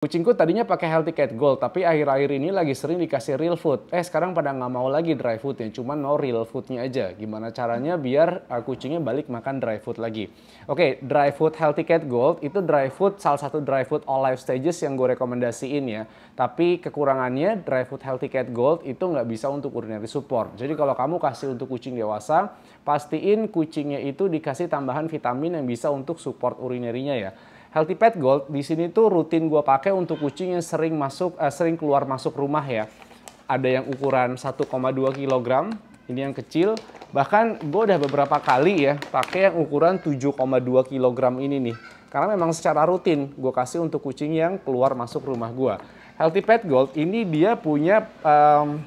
Kucingku tadinya pakai healthy cat gold, tapi akhir-akhir ini lagi sering dikasih real food. Eh, sekarang pada nggak mau lagi dry food ya, cuma no real foodnya aja. Gimana caranya biar eh, kucingnya balik makan dry food lagi? Oke, okay, dry food healthy cat gold itu dry food salah satu dry food all life stages yang gue rekomendasiin ya. Tapi kekurangannya dry food healthy cat gold itu nggak bisa untuk urinary support. Jadi kalau kamu kasih untuk kucing dewasa, pastiin kucingnya itu dikasih tambahan vitamin yang bisa untuk support urinerinya ya. Healthy Pet Gold di sini tuh rutin gue pakai untuk kucing yang sering masuk eh, sering keluar masuk rumah ya. Ada yang ukuran 1,2 kg, ini yang kecil. Bahkan gue udah beberapa kali ya pakai yang ukuran 7,2 kg ini nih. Karena memang secara rutin gue kasih untuk kucing yang keluar masuk rumah gue. Healthy Pet Gold ini dia punya um,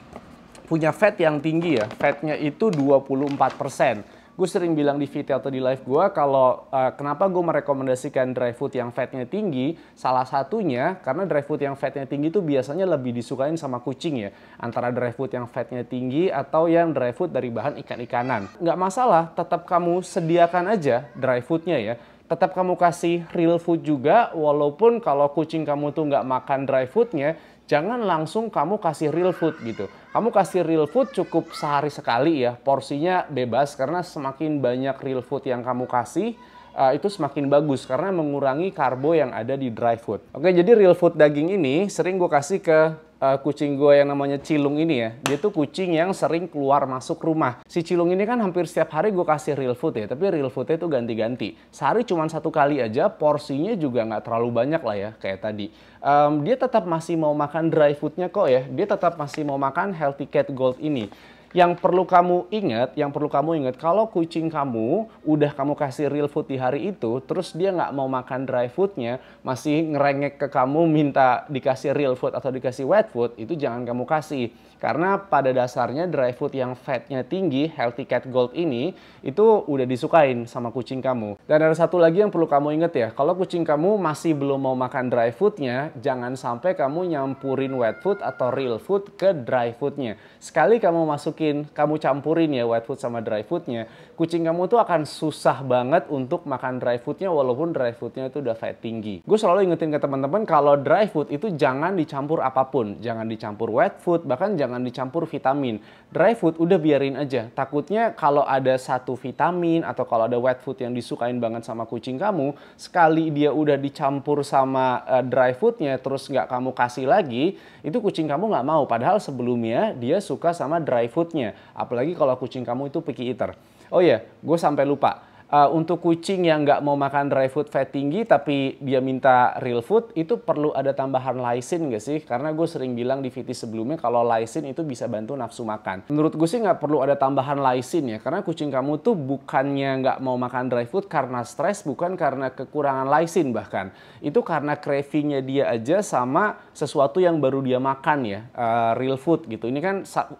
punya fat yang tinggi ya. Fatnya itu 24 persen gue sering bilang di video atau di live gue kalau uh, kenapa gue merekomendasikan dry food yang fatnya tinggi salah satunya karena dry food yang fatnya tinggi itu biasanya lebih disukain sama kucing ya antara dry food yang fatnya tinggi atau yang dry food dari bahan ikan-ikanan nggak masalah tetap kamu sediakan aja dry foodnya ya tetap kamu kasih real food juga walaupun kalau kucing kamu tuh nggak makan dry foodnya jangan langsung kamu kasih real food gitu kamu kasih real food cukup sehari sekali ya porsinya bebas karena semakin banyak real food yang kamu kasih Uh, itu semakin bagus karena mengurangi karbo yang ada di dry food. Oke, jadi real food daging ini sering gue kasih ke uh, kucing gue yang namanya Cilung ini ya, dia tuh kucing yang sering keluar masuk rumah. Si Cilung ini kan hampir setiap hari gue kasih real food ya, tapi real foodnya tuh ganti-ganti. Sehari cuma satu kali aja, porsinya juga nggak terlalu banyak lah ya, kayak tadi. Um, dia tetap masih mau makan dry foodnya kok ya, dia tetap masih mau makan healthy cat gold ini yang perlu kamu ingat, yang perlu kamu ingat, kalau kucing kamu udah kamu kasih real food di hari itu, terus dia nggak mau makan dry foodnya, masih ngerengek ke kamu minta dikasih real food atau dikasih wet food, itu jangan kamu kasih. Karena pada dasarnya dry food yang fatnya tinggi, healthy cat gold ini, itu udah disukain sama kucing kamu. Dan ada satu lagi yang perlu kamu ingat ya, kalau kucing kamu masih belum mau makan dry foodnya, jangan sampai kamu nyampurin wet food atau real food ke dry foodnya. Sekali kamu masukin mungkin kamu campurin ya wet food sama dry foodnya, kucing kamu tuh akan susah banget untuk makan dry foodnya walaupun dry foodnya itu udah fat tinggi. Gue selalu ingetin ke teman-teman kalau dry food itu jangan dicampur apapun, jangan dicampur wet food, bahkan jangan dicampur vitamin. Dry food udah biarin aja. Takutnya kalau ada satu vitamin atau kalau ada wet food yang disukain banget sama kucing kamu, sekali dia udah dicampur sama uh, dry foodnya terus nggak kamu kasih lagi, itu kucing kamu nggak mau. Padahal sebelumnya dia suka sama dry food Apalagi kalau kucing kamu itu picky eater. Oh iya, gue sampai lupa uh, untuk kucing yang nggak mau makan dry food fat tinggi tapi dia minta real food itu perlu ada tambahan lysine nggak sih? Karena gue sering bilang di VT sebelumnya kalau lysine itu bisa bantu nafsu makan. Menurut gue sih nggak perlu ada tambahan lysine ya karena kucing kamu tuh bukannya nggak mau makan dry food karena stres bukan karena kekurangan lysine bahkan itu karena cravingnya dia aja sama sesuatu yang baru dia makan ya uh, real food gitu. Ini kan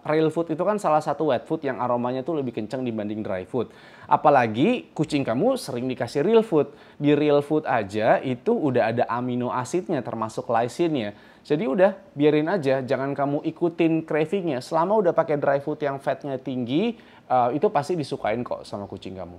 real food itu kan salah satu wet food yang aromanya tuh lebih kencang dibanding dry food. Apalagi kucing kamu sering dikasih real food. Di real food aja itu udah ada amino asidnya termasuk lysinnya. Jadi udah biarin aja, jangan kamu ikutin cravingnya. Selama udah pakai dry food yang fatnya tinggi, eh, itu pasti disukain kok sama kucing kamu.